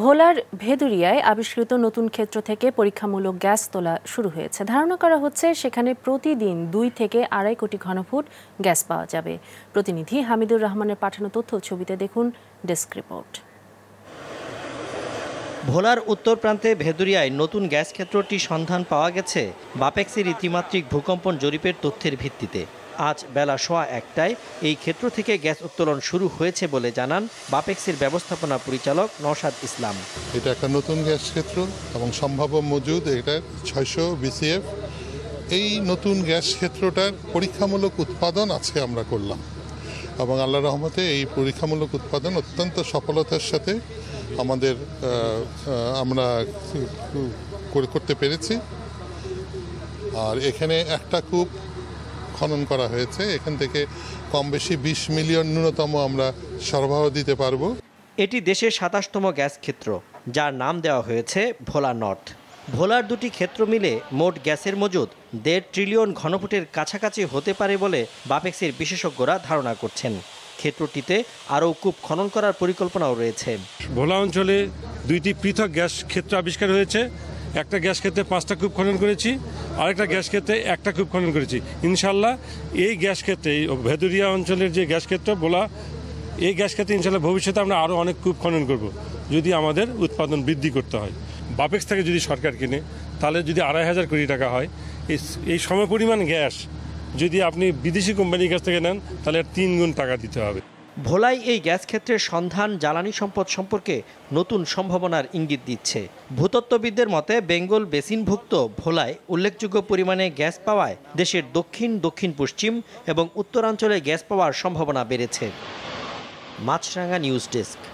ভোলার ভেদুরিয়ায় আবিষ্কৃত নতুন ক্ষেত্র থেকে পরীক্ষামূলক গ্যাস তোলা শুরু হয়েছে ধারণা করা হচ্ছে সেখানে প্রতিদিন দুই থেকে আড়াই কোটি ঘনফুট গ্যাস পাওয়া যাবে প্রতিনিধি হামিদুর রহমানের পাঠানো তথ্য ছবিতে দেখুন ডেস্ক রিপোর্ট ভোলার উত্তর প্রান্তে ভেদুরিয়ায় নতুন গ্যাস ক্ষেত্রটি সন্ধান পাওয়া গেছে বাপেক্সির ইতিমাত্রিক ভূকম্পন জরিপের তথ্যের ভিত্তিতে আজ বেলা সোয়া একটায় এই ক্ষেত্র থেকে গ্যাস উত্তোলন শুরু হয়েছে বলে জানান বাপেক্সির ব্যবস্থাপনা পরিচালক নওশাদ ইসলাম এটা একটা নতুন গ্যাস ক্ষেত্র এবং সম্ভাব্য মজুদ এটা ছয়শো বিসিএফ এই নতুন গ্যাস ক্ষেত্রটার পরীক্ষামূলক উৎপাদন আজকে আমরা করলাম এবং আল্লাহ রহমতে এই পরীক্ষামূলক উৎপাদন অত্যন্ত সফলতার সাথে আমাদের আমরা করতে পেরেছি আর এখানে একটা কূপ খনন করা হয়েছে এখান থেকে কম বেশি বিশ মিলিয়ন ন্যূনতম আমরা সরবরাহ দিতে পারব এটি দেশের সাতাশতম গ্যাস ক্ষেত্র যার নাম দেওয়া হয়েছে ভোলা নর্থ ভোলার দুটি ক্ষেত্র মিলে মোট গ্যাসের মজুদ দেড় ট্রিলিয়ন ঘনফুটের কাছাকাছি হতে পারে বলে বাপেক্সের বিশেষজ্ঞরা ধারণা করছেন ক্ষেত্রটিতে আরও কূপ খনন করার পরিকল্পনাও রয়েছে ভোলা অঞ্চলে দুইটি পৃথক গ্যাস ক্ষেত্র আবিষ্কার হয়েছে একটা গ্যাস ক্ষেত্রে পাঁচটা কূপ খনন করেছি আরেকটা গ্যাস ক্ষেত্রে একটা কূপ খনন করেছি ইনশাল্লাহ এই গ্যাস ক্ষেত্রে ভেদুরিয়া অঞ্চলের যে গ্যাস ক্ষেত্র ভোলা এই গ্যাস ক্ষেত্রে ইনশাল্লাহ ভবিষ্যতে আমরা আরও অনেক কূপ খনন করব যদি আমাদের উৎপাদন বৃদ্ধি করতে হয় বাপেক্স থেকে যদি সরকার কিনে তাহলে যদি আড়াই হাজার কোটি টাকা হয় এই সম পরিমাণ গ্যাস যদি আপনি বিদেশি কোম্পানির কাছ থেকে নেন তাহলে তিন গুণ টাকা দিতে হবে ভোলাই এই গ্যাস ক্ষেত্রের সন্ধান জ্বালানি সম্পদ সম্পর্কে নতুন সম্ভাবনার ইঙ্গিত দিচ্ছে ভূতত্ত্ববিদদের মতে বেঙ্গল বেসিনভুক্ত ভোলায় উল্লেখযোগ্য পরিমাণে গ্যাস পাওয়ায় দেশের দক্ষিণ দক্ষিণ পশ্চিম এবং উত্তরাঞ্চলে গ্যাস পাওয়ার সম্ভাবনা বেড়েছে মাছরাঙ্গা নিউজ ডেস্ক